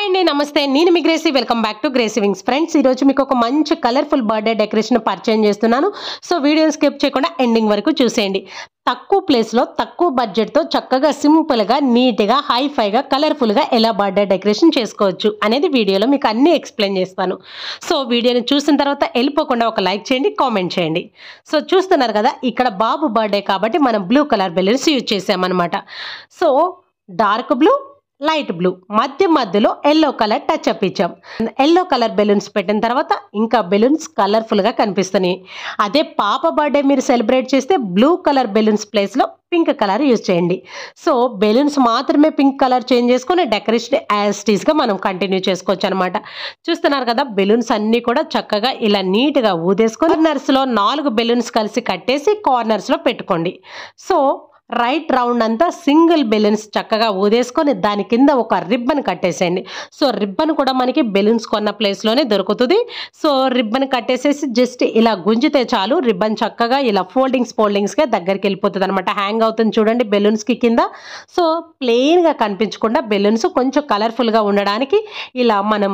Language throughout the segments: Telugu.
హాయ్ అండి నమస్తే నేను మీ Gracy welcome back to Gracy wings friends ఈరోజు మీకు ఒక మంచి కలర్ఫుల్ బర్త్డే డెకరేషన్ పర్చేజ్ చేస్తున్నాను సో వీడియో స్కిప్ చేయకుండా ఎండింగ్ వరకు చూసేయండి తక్కువ ప్లేస్లో తక్కువ బడ్జెట్తో చక్కగా సింపుల్గా నీట్గా హైఫైగా కలర్ఫుల్గా ఎలా బర్త్డే డెకరేషన్ చేసుకోవచ్చు అనేది వీడియోలో మీకు అన్నీ ఎక్స్ప్లెయిన్ చేస్తాను సో వీడియోని చూసిన తర్వాత వెళ్ళిపోకుండా ఒక లైక్ చేయండి కామెంట్ చేయండి సో చూస్తున్నారు కదా ఇక్కడ బాబు బర్త్డే కాబట్టి మనం బ్లూ కలర్ బెలూన్స్ యూజ్ చేసామన్నమాట so dark blue light blue మధ్య మధ్యలో ఎల్లో కలర్ టచ్ అప్ ఇచ్చాం ఎల్లో కలర్ బెలూన్స్ పెట్టిన తర్వాత ఇంకా బెలూన్స్ కలర్ఫుల్గా కనిపిస్తున్నాయి అదే పాప బర్త్డే మీరు సెలబ్రేట్ చేస్తే బ్లూ కలర్ బెలూన్స్ ప్లేస్లో పింక్ కలర్ యూజ్ చేయండి సో బెలూన్స్ మాత్రమే పింక్ కలర్ చేంజ్ చేసుకొని డెకరేషన్ యాస్టీస్గా మనం కంటిన్యూ చేసుకోవచ్చు అనమాట చూస్తున్నారు కదా బెలూన్స్ అన్నీ కూడా చక్కగా ఇలా నీట్గా ఊదేసుకొని కార్నర్స్లో నాలుగు బెలూన్స్ కలిసి కట్టేసి కార్నర్స్లో పెట్టుకోండి సో రైట్ రౌండ్ అంతా సింగిల్ బెలూన్స్ చక్కగా ఊదేసుకొని దాని కింద ఒక రిబ్బన్ కట్టేసేయండి సో రిబ్బన్ కూడా మనకి బెలూన్స్ కొన్న ప్లేస్లోనే దొరుకుతుంది సో రిబ్బన్ కట్టేసేసి జస్ట్ ఇలా గుంజితే చాలు రిబ్బన్ చక్కగా ఇలా ఫోల్డింగ్స్ ఫోల్డింగ్స్గా దగ్గరికి వెళ్ళిపోతుంది అనమాట హ్యాంగ్ అవుతుంది చూడండి బెలూన్స్కి కింద సో ప్లెయిన్గా కనిపించకుండా బెలూన్స్ కొంచెం కలర్ఫుల్గా ఉండడానికి ఇలా మనం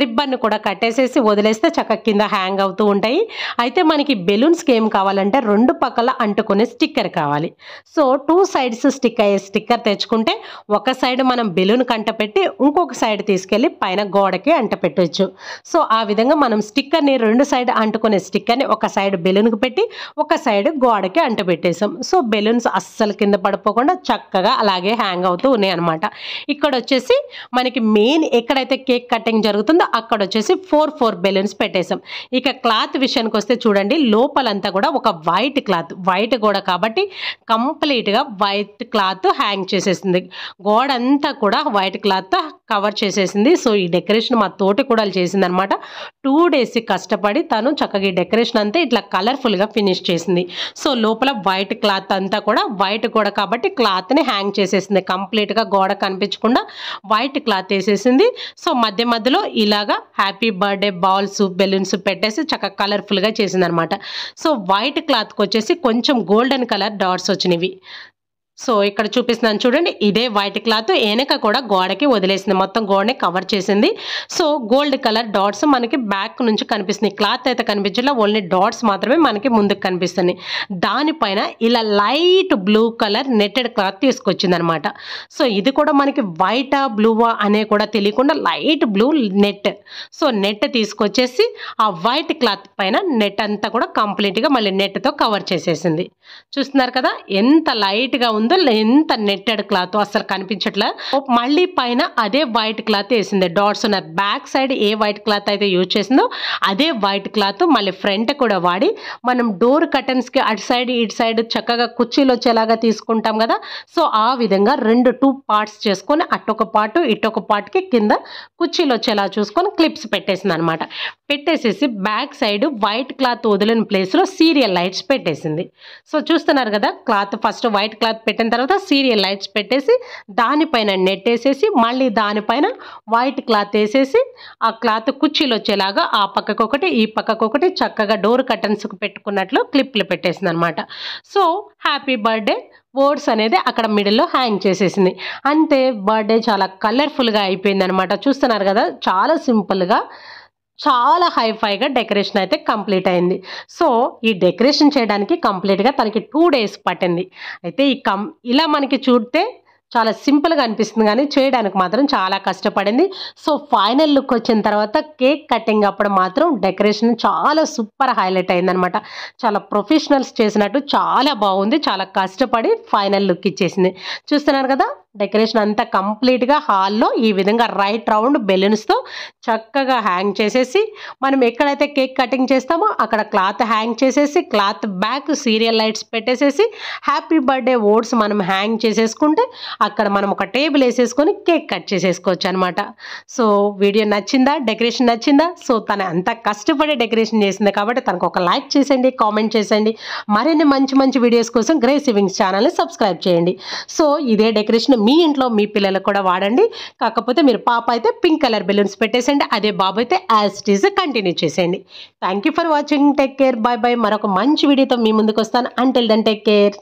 రిబ్బన్ కూడా కట్టేసేసి వదిలేస్తే చక్క కింద హ్యాంగ్ అవుతూ ఉంటాయి అయితే మనకి బెలూన్స్కి ఏం కావాలంటే రెండు పక్కల అంటుకునే స్టిక్కర్ కావాలి సో టూ సైడ్స్ స్టిక్ అయ్యే స్టిక్కర్ తెచ్చుకుంటే ఒక సైడ్ మనం బెలూన్ కంట పెట్టి ఇంకొక సైడ్ తీసుకెళ్ళి పైన గోడకి అంట పెట్టవచ్చు సో ఆ విధంగా మనం స్టిక్కర్ని రెండు సైడ్ అంటుకునే స్టిక్కర్ని ఒక సైడ్ బెలూన్కి పెట్టి ఒక సైడ్ గోడకి అంట పెట్టేసాం సో బెలూన్స్ అస్సలు కింద పడిపోకుండా చక్కగా అలాగే హ్యాంగ్ అవుతూ ఉన్నాయి అనమాట ఇక్కడ వచ్చేసి మనకి మెయిన్ ఎక్కడైతే కేక్ కటింగ్ జరుగుతుందో అక్కడ వచ్చేసి ఫోర్ ఫోర్ బెలూన్స్ పెట్టేసాం ఇక క్లాత్ విషయానికి వస్తే చూడండి లోపలంతా కూడా ఒక వైట్ క్లాత్ వైట్ గోడ కాబట్టి కంప్లీట్గా వైట్ క్లాత్ హ్యాంగ్ చేసేసింది గోడ అంతా కూడా వైట్ క్లాత్తో కవర్ చేసేసింది సో ఈ డెకరేషన్ మా తోటి కూడా చేసింది అనమాట టూ డేస్ కష్టపడి తను చక్కగా ఈ డెకరేషన్ అంతా ఇట్లా కలర్ఫుల్గా ఫినిష్ చేసింది సో లోపల వైట్ క్లాత్ అంతా కూడా వైట్ గోడ కాబట్టి క్లాత్ని హ్యాంగ్ చేసేసింది కంప్లీట్గా గోడ కనిపించకుండా వైట్ క్లాత్ వేసేసింది సో మధ్య మధ్యలో ఇలాగా హ్యాపీ బర్త్డే బాల్స్ బెలూన్స్ పెట్టేసి చక్కగా కలర్ఫుల్గా చేసింది అనమాట సో వైట్ క్లాత్కి వచ్చేసి కొంచెం గోల్డెన్ కలర్ డాట్స్ వచ్చినవి సో ఇక్కడ చూపిస్తున్నాను చూడండి ఇదే వైట్ క్లాత్ ఏనక కూడా గోడకి వదిలేసింది మొత్తం గోడని కవర్ చేసింది సో గోల్డ్ కలర్ డాట్స్ మనకి బ్యాక్ నుంచి కనిపిస్తున్నాయి క్లాత్ అయితే కనిపించలే ఓన్లీ డాట్స్ మాత్రమే మనకి ముందుకు కనిపిస్తుంది దానిపైన ఇలా light blue colour netted cloth తీసుకొచ్చింది అనమాట సో ఇది కూడా మనకి వైటా బ్లూవా అనే కూడా తెలియకుండా light blue net so net తీసుకొచ్చేసి ఆ వైట్ క్లాత్ పైన నెట్ అంతా కూడా కంప్లీట్గా మళ్ళీ నెట్తో కవర్ చేసేసింది చూస్తున్నారు కదా ఎంత లైట్గా ఉంది ఉందో ఎంత నెట్టెడ్ క్లాత్ అసలు కనిపించట్లేదు మళ్ళీ పైన అదే వైట్ క్లాత్ వేసింది డాట్స్ ఉన్న బ్యాక్ సైడ్ ఏ వైట్ క్లాత్ అయితే యూజ్ చేసిందో అదే వైట్ క్లాత్ మళ్ళీ ఫ్రంట్ కూడా వాడి మనం డోర్ కి అటు సైడ్ ఇటు సైడ్ చక్కగా కుర్చీలో వచ్చేలాగా తీసుకుంటాం కదా సో ఆ విధంగా రెండు టూ పార్ట్స్ చేసుకొని అట్టొక పార్ట్ ఇటొక పార్ట్కి కింద కుర్చీలో వచ్చేలా చూసుకొని క్లిప్స్ పెట్టేసింది అనమాట పెట్టేసేసి బ్యాక్ సైడ్ వైట్ క్లాత్ వదిలిన ప్లేస్లో సీరియల్ లైట్స్ పెట్టేసింది సో చూస్తున్నారు కదా క్లాత్ ఫస్ట్ వైట్ క్లాత్ పెట్టిన తర్వాత సీరియల్ లైట్స్ పెట్టేసి దానిపైన నెట్ వేసేసి మళ్ళీ దానిపైన వైట్ క్లాత్ వేసేసి ఆ క్లాత్ కుర్చీలు వచ్చేలాగా ఆ పక్కకొకటి ఈ పక్కకొకటి చక్కగా డోర్ కర్టన్స్కి పెట్టుకున్నట్లు క్లిప్లు పెట్టేసింది అనమాట సో హ్యాపీ బర్త్డే వర్డ్స్ అనేది అక్కడ మిడిల్లో హ్యాంగ్ చేసేసింది అంతే బర్త్డే చాలా కలర్ఫుల్గా అయిపోయింది అనమాట చూస్తున్నారు కదా చాలా సింపుల్గా చాలా హైఫైగా డెకరేషన్ అయితే కంప్లీట్ అయింది సో ఈ డెకరేషన్ చేయడానికి కంప్లీట్గా తనకి టూ డేస్ పట్టింది అయితే ఈ కం ఇలా మనకి చూడితే చాలా సింపుల్గా అనిపిస్తుంది కానీ చేయడానికి మాత్రం చాలా కష్టపడింది సో ఫైనల్ లుక్ వచ్చిన తర్వాత కేక్ కటింగ్ అప్పుడు మాత్రం డెకరేషన్ చాలా సూపర్ హైలైట్ అయిందనమాట చాలా ప్రొఫెషనల్స్ చేసినట్టు చాలా బాగుంది చాలా కష్టపడి ఫైనల్ లుక్ ఇచ్చేసింది చూస్తున్నారు కదా డెకరేషన్ అంతా కంప్లీట్గా హాల్లో ఈ విధంగా రైట్ రౌండ్ బెలూన్స్తో చక్కగా హ్యాంగ్ చేసేసి మనం ఎక్కడైతే కేక్ కటింగ్ చేస్తామో అక్కడ క్లాత్ హ్యాంగ్ చేసేసి క్లాత్ బ్యాక్ సీరియల్ లైట్స్ పెట్టేసేసి హ్యాపీ బర్త్డే ఓట్స్ మనం హ్యాంగ్ చేసేసుకుంటే అక్కడ మనం ఒక టేబుల్ వేసేసుకొని కేక్ కట్ చేసేసుకోవచ్చు అనమాట సో వీడియో నచ్చిందా డెకరేషన్ నచ్చిందా సో తను అంత కష్టపడి డెకరేషన్ చేసింది కాబట్టి తనకు ఒక లైక్ చేసేయండి కామెంట్ చేసేయండి మరిన్ని మంచి మంచి వీడియోస్ కోసం గ్రే సివింగ్స్ ఛానల్ని సబ్స్క్రైబ్ చేయండి సో ఇదే డెకరేషన్ మీ ఇంట్లో మీ పిల్లలకు కూడా వాడండి కాకపోతే మీరు పాప అయితే పింక్ కలర్ బెలూన్స్ పెట్టేసండి అదే బాబు అయితే యాజ్ ఇట్ ఈజ్ కంటిన్యూ చేసేయండి thank you for watching take care bye bye మరొక మంచి వీడియోతో మీ ముందుకు వస్తాను అంటెల్ దెన్ టేక్ కేర్